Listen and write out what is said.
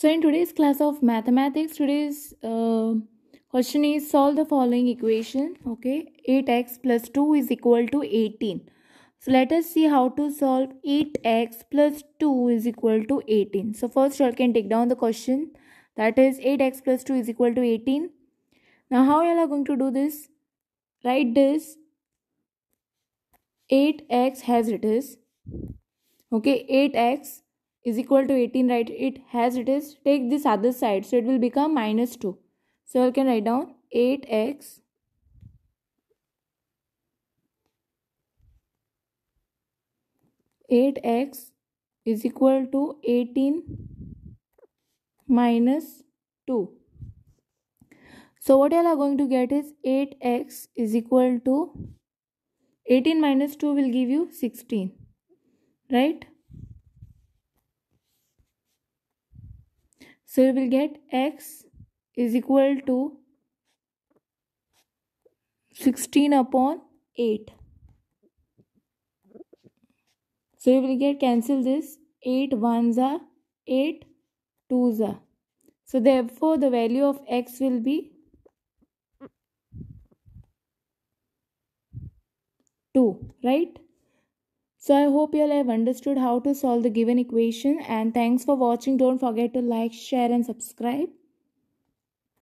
So in today's class of mathematics, today's uh, question is solve the following equation. Okay, 8x plus 2 is equal to 18. So let us see how to solve 8x plus 2 is equal to 18. So first you can take down the question that is 8x plus 2 is equal to 18. Now how you are going to do this? Write this 8x as it is. Okay, 8x is equal to 18 right it has it is take this other side so it will become minus 2 so you can write down 8x Eight x is equal to eighteen minus two. So what you are going to get is eight x is equal to 18 minus 2 will give you 16 right so you will get x is equal to 16 upon 8 so you will get cancel this 8 ones are 8 twos are so therefore the value of x will be 2 right so I hope you all have understood how to solve the given equation and thanks for watching. Don't forget to like, share and subscribe.